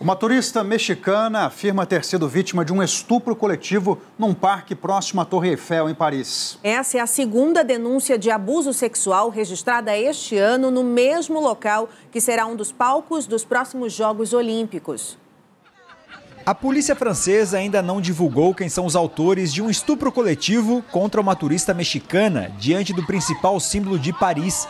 Uma turista mexicana afirma ter sido vítima de um estupro coletivo num parque próximo à Torre Eiffel, em Paris. Essa é a segunda denúncia de abuso sexual registrada este ano no mesmo local, que será um dos palcos dos próximos Jogos Olímpicos. A polícia francesa ainda não divulgou quem são os autores de um estupro coletivo contra uma turista mexicana diante do principal símbolo de Paris,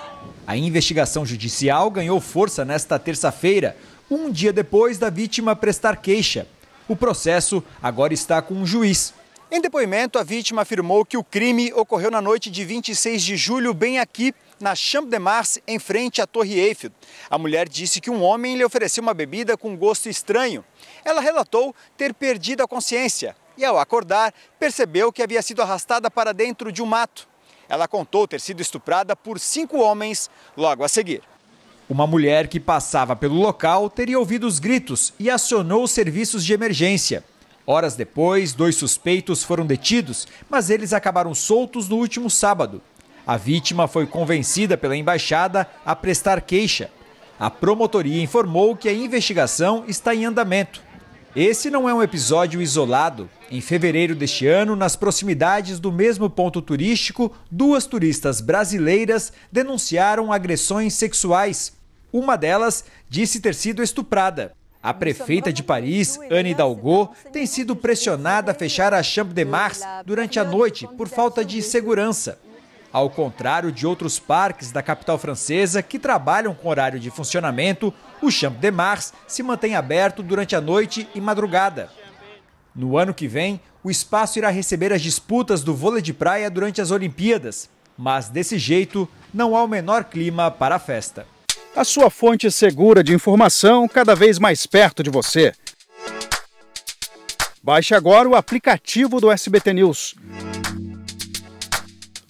a investigação judicial ganhou força nesta terça-feira, um dia depois da vítima prestar queixa. O processo agora está com um juiz. Em depoimento, a vítima afirmou que o crime ocorreu na noite de 26 de julho, bem aqui, na Champ de Mars, em frente à Torre Eiffel. A mulher disse que um homem lhe ofereceu uma bebida com gosto estranho. Ela relatou ter perdido a consciência e, ao acordar, percebeu que havia sido arrastada para dentro de um mato. Ela contou ter sido estuprada por cinco homens logo a seguir. Uma mulher que passava pelo local teria ouvido os gritos e acionou os serviços de emergência. Horas depois, dois suspeitos foram detidos, mas eles acabaram soltos no último sábado. A vítima foi convencida pela embaixada a prestar queixa. A promotoria informou que a investigação está em andamento esse não é um episódio isolado. Em fevereiro deste ano, nas proximidades do mesmo ponto turístico, duas turistas brasileiras denunciaram agressões sexuais. Uma delas disse ter sido estuprada. A prefeita de Paris, Anne Hidalgo, tem sido pressionada a fechar a Champs de Mars durante a noite por falta de segurança. Ao contrário de outros parques da capital francesa que trabalham com horário de funcionamento, o Champ de Mars se mantém aberto durante a noite e madrugada. No ano que vem, o espaço irá receber as disputas do vôlei de praia durante as Olimpíadas, mas desse jeito não há o menor clima para a festa. A sua fonte segura de informação cada vez mais perto de você. Baixe agora o aplicativo do SBT News.